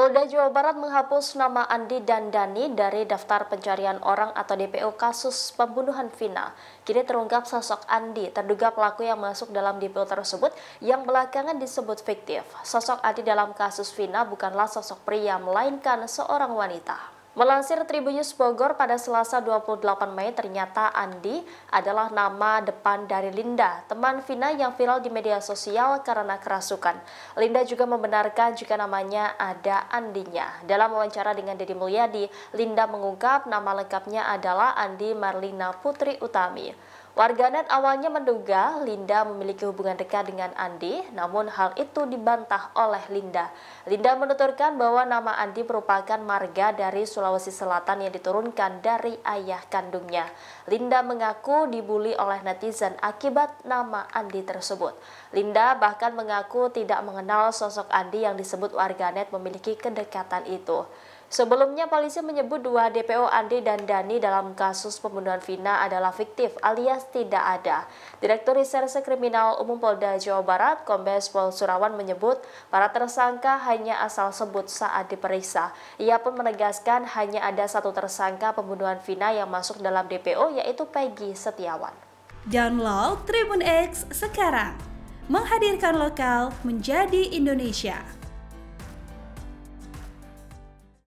Polda Jawa Barat menghapus nama Andi dan Dani dari daftar pencarian orang atau DPO kasus pembunuhan Vina. Kini terungkap sosok Andi, terduga pelaku yang masuk dalam DPO tersebut yang belakangan disebut fiktif. Sosok Andi dalam kasus Vina bukanlah sosok pria, melainkan seorang wanita. Melansir Tribunnews Bogor pada Selasa 28 Mei, ternyata Andi adalah nama depan dari Linda, teman Vina yang viral di media sosial karena kerasukan. Linda juga membenarkan jika namanya ada Andinya. Dalam wawancara dengan Deddy Mulyadi, Linda mengungkap nama lengkapnya adalah Andi Marlina Putri Utami. Warganet awalnya menduga Linda memiliki hubungan dekat dengan Andi, namun hal itu dibantah oleh Linda. Linda menuturkan bahwa nama Andi merupakan marga dari Sulawesi Selatan yang diturunkan dari ayah kandungnya. Linda mengaku dibully oleh netizen akibat nama Andi tersebut. Linda bahkan mengaku tidak mengenal sosok Andi yang disebut warganet memiliki kedekatan itu. Sebelumnya polisi menyebut dua DPO Andi dan Dani dalam kasus pembunuhan Vina adalah fiktif alias tidak ada. Direktur Reserse Kriminal Umum Polda Jawa Barat, Kombes Pol Surawan menyebut para tersangka hanya asal sebut saat diperiksa. Ia pun menegaskan hanya ada satu tersangka pembunuhan Vina yang masuk dalam DPO yaitu Peggy Setiawan. Download Tribun X sekarang. Menghadirkan lokal menjadi Indonesia.